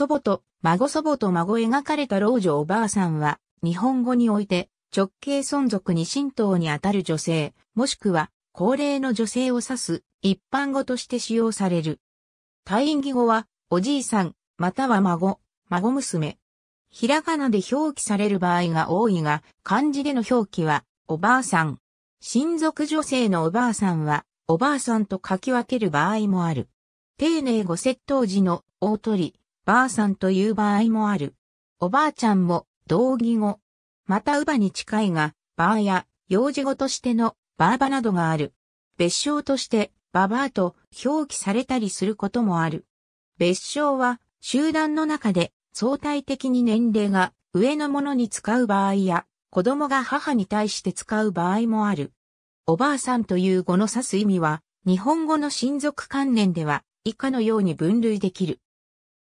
祖母と孫祖母と孫描かれた老女おばあさんは、日本語において直系存続に神道にあたる女性、もしくは高齢の女性を指す一般語として使用される。退院義語は、おじいさん、または孫、孫娘。ひらがなで表記される場合が多いが、漢字での表記は、おばあさん。親族女性のおばあさんは、おばあさんと書き分ける場合もある。丁寧ご窃盗時の大鳥、ばあさんという場合もある。おばあちゃんも同義語。また、うばに近いが、ばあや、幼児語としての、ばあばなどがある。別称として、ばばあと表記されたりすることもある。別称は、集団の中で相対的に年齢が上のものに使う場合や、子供が母に対して使う場合もある。おばあさんという語の指す意味は、日本語の親族関連では以下のように分類できる。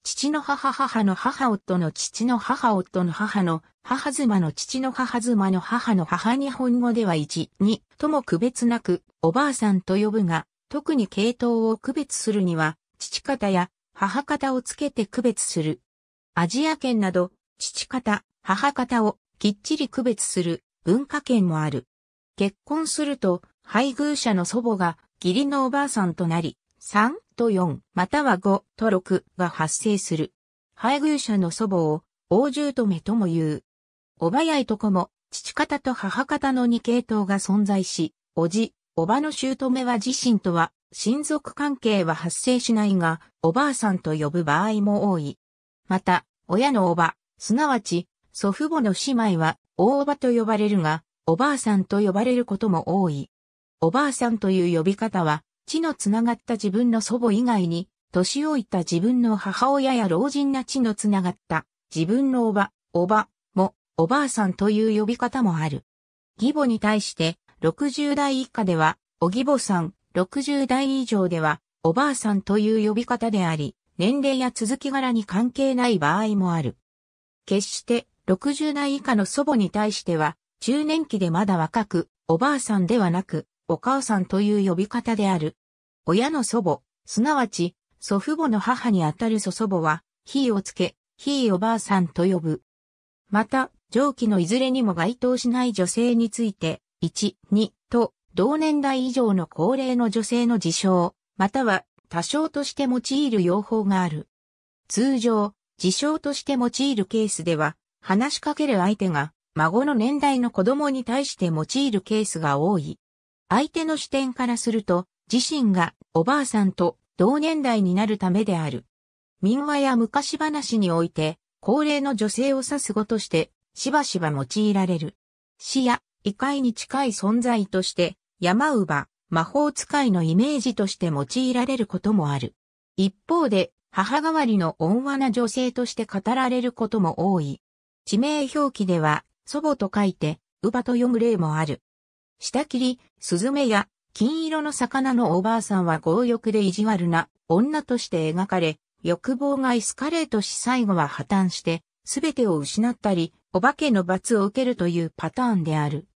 父の母母の母夫の父の母夫の母の母妻の父の母妻の母の母日本語では1、2とも区別なくおばあさんと呼ぶが、特に系統を区別するには、父方や母方をつけて区別する。アジア圏など、父方、母方をきっちり区別する文化圏もある。結婚すると、配偶者の祖母が義理のおばあさんとなり、3、と4、または5と6が発生する。配偶者の祖母を、王獣めとも言う。おばやいとこも、父方と母方の二系統が存在し、おじ、おばの姑は自身とは、親族関係は発生しないが、おばあさんと呼ぶ場合も多い。また、親のおば、すなわち、祖父母の姉妹は、大おばと呼ばれるが、おばあさんと呼ばれることも多い。おばあさんという呼び方は、血のつながった自分の祖母以外に、年老いた自分の母親や老人な血のつながった自分のおば、おばもおばあさんという呼び方もある。義母に対して60代以下ではお義母さん、60代以上ではおばあさんという呼び方であり、年齢や続き柄に関係ない場合もある。決して60代以下の祖母に対しては、中年期でまだ若く、おばあさんではなく、お母さんという呼び方である。親の祖母、すなわち、祖父母の母にあたる祖祖母は、ひいをつけ、ひいおばあさんと呼ぶ。また、上記のいずれにも該当しない女性について、1、2と、同年代以上の高齢の女性の自称、または、多少として用いる用法がある。通常、自称として用いるケースでは、話しかける相手が、孫の年代の子供に対して用いるケースが多い。相手の視点からすると、自身がおばあさんと同年代になるためである。民話や昔話において、高齢の女性を指す語として、しばしば用いられる。死や異界に近い存在として、山乳魔法使いのイメージとして用いられることもある。一方で、母代わりの温和な女性として語られることも多い。地名表記では、祖母と書いて、乳母と読む例もある。下切り、スズメや金色の魚のおばあさんは強欲で意地悪な女として描かれ、欲望がエスカレートし最後は破綻して、すべてを失ったり、お化けの罰を受けるというパターンである。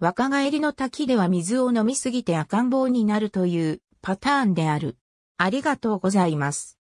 若返りの滝では水を飲みすぎて赤ん坊になるというパターンである。ありがとうございます。